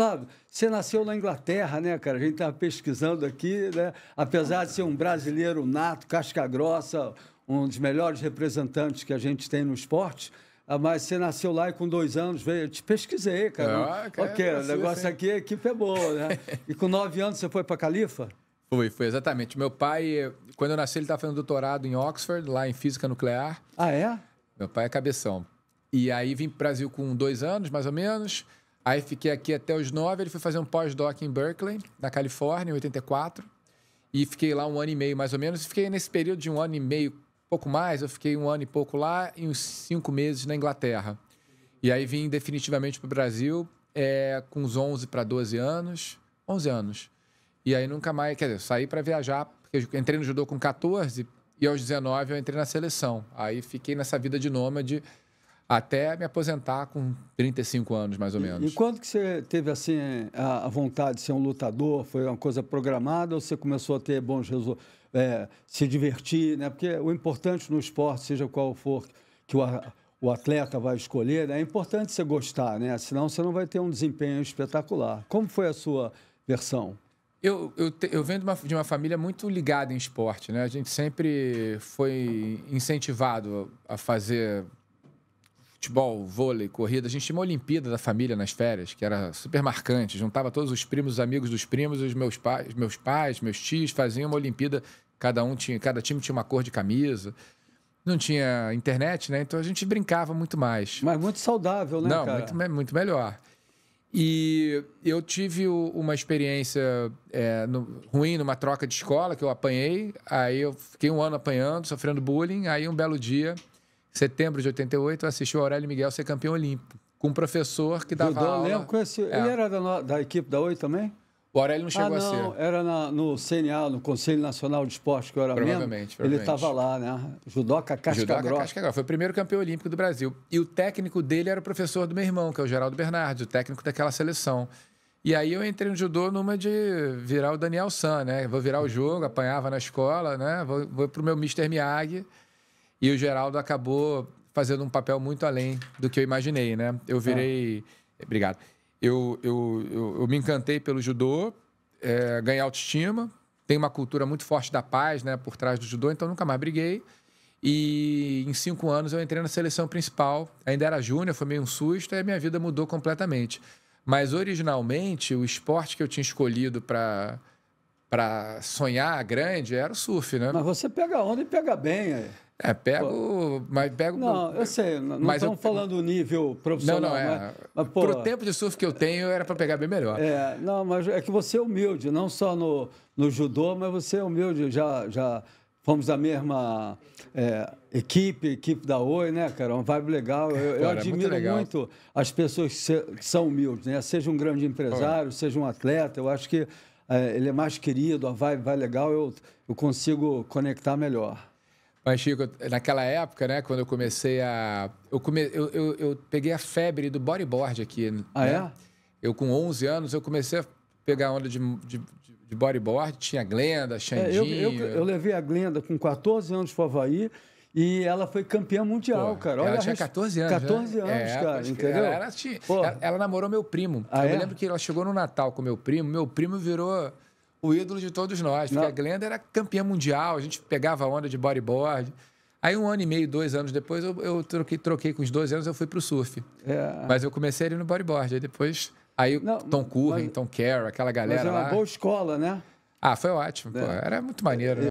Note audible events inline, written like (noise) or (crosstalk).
Flávio, você nasceu na Inglaterra, né, cara? A gente estava pesquisando aqui, né? Apesar de ser um brasileiro nato, casca grossa, um dos melhores representantes que a gente tem no esporte, ah, mas você nasceu lá e com dois anos veio. Eu te pesquisei, cara. Ah, cara ok, o negócio assim. aqui, a equipe é boa, né? (laughs) e com nove anos você foi para Califa? Foi, foi, exatamente. Meu pai, quando eu nasci, ele estava fazendo doutorado em Oxford, lá em física nuclear. Ah, é? Meu pai é cabeção. E aí vim para o Brasil com dois anos, mais ou menos. Aí fiquei aqui até os nove. Ele foi fazer um pós-doc em Berkeley, na Califórnia, em 84. E fiquei lá um ano e meio, mais ou menos. Fiquei nesse período de um ano e meio, pouco mais. Eu fiquei um ano e pouco lá e uns cinco meses na Inglaterra. E aí vim definitivamente para o Brasil é, com uns 11 para 12 anos. 11 anos. E aí nunca mais... Quer dizer, saí para viajar. Porque entrei no judô com 14 e aos 19 eu entrei na seleção. Aí fiquei nessa vida de nômade até me aposentar com 35 anos, mais ou menos. E, e quando que você teve assim a, vontade de ser um lutador? Foi uma coisa programada ou você começou a ter bons resultados, é, se divertir, né? Porque o importante no esporte, seja qual for que o, o atleta vai escolher, né? é importante você gostar, né? Senão você não vai ter um desempenho espetacular. Como foi a sua versão? Eu, eu, te, eu venho de uma, de uma, família muito ligada em esporte, né? A gente sempre foi incentivado a fazer futebol, vôlei, corrida. A gente tinha uma Olimpíada da família nas férias, que era super marcante. Juntava todos os primos, os amigos dos primos, os meus pais, meus pais, meus tios faziam uma Olimpíada. Cada um tinha, cada time tinha uma cor de camisa. Não tinha internet, né? Então a gente brincava muito mais. Mas muito saudável, né, Não, cara? Muito, muito melhor. E eu tive uma experiência é, no, ruim numa troca de escola que eu apanhei. Aí eu fiquei um ano apanhando, sofrendo bullying. Aí um belo dia setembro de 88, eu assisti o Aurélio Miguel ser campeão olímpico, com um professor que dava Dodô, aula. Lembro, conheci, é. Ele era da, da equipe da Oi também? O Aurélio não chegou ah, não, a ser. Era na, no CNA, no Conselho Nacional de Esporte, que eu era provavelmente, provavelmente. Ele estava lá, né? Judoca Casca Foi o primeiro campeão olímpico do Brasil. E o técnico dele era o professor do meu irmão, que é o Geraldo Bernardes, o técnico daquela seleção. E aí eu entrei no judô numa de virar o Daniel San, né? Vou virar o jogo, apanhava na escola, né? Vou, vou pro meu Mr. Miyagi. E o Geraldo acabou fazendo um papel muito além do que eu imaginei, né? Eu tá. virei. É. Obrigado. Eu, eu, eu, eu, me encantei pelo judô, é, ganhei autoestima, tem uma cultura muito forte da paz né, por trás do judô, então nunca mais briguei. E em cinco anos eu entrei na seleção principal, ainda era júnior, foi meio um susto, e a minha vida mudou completamente. Mas originalmente, o esporte que eu tinha escolhido para para sonhar grande era o surf, né? Mas você pega onda e pega bem. É, pego. Pô. Mas pego não, eu sei, não mas estamos eu... falando nível profissional. Não, não, é. Mas, mas, Pro tempo de surf que eu tenho, era para pegar bem melhor. É, não, mas é que você é humilde, não só no, no judô, mas você é humilde. Já, já fomos da mesma é, equipe, equipe da Oi, né, cara? Uma vibe legal. Eu, eu é admiro muito, muito, as pessoas que, se, que são humildes, né? Seja um grande empresário, pô. seja um atleta, eu acho que é, ele é mais querido, a vibe vai legal, eu, eu consigo conectar melhor. Mas, Chico, naquela época, né, quando eu comecei a. Eu, come... eu, eu, eu peguei a febre do bodyboard aqui. Né? Ah, né? é? Eu, com 11 anos, eu comecei a pegar onda de, de, de bodyboard. Tinha Glenda, Xandinho. É, eu, eu, eu, levei a Glenda com 14 anos para o Havaí. E ela foi campeã mundial, Pô, cara. Olha ela tinha 14 anos. 14 né? anos, é, cara, entendeu? Ela, ela, tinha, assim, ela, ela, namorou meu primo. Ah, eu é? lembro que ela chegou no Natal com meu primo. Meu primo virou o ídolo de todos nós, porque Não. a Glenda era campeã mundial, a gente pegava onda de bodyboard. Aí um ano e meio, dois anos depois, eu, eu troquei, troquei com os 12 anos, eu fui pro surf. É. Mas eu comecei ali no bodyboard, aí depois... Aí Não, Tom Curren, Tom Kerr, aquela galera mas é era uma lá. boa escola, né? Ah, foi ótimo. É. Pô, era muito maneiro. É.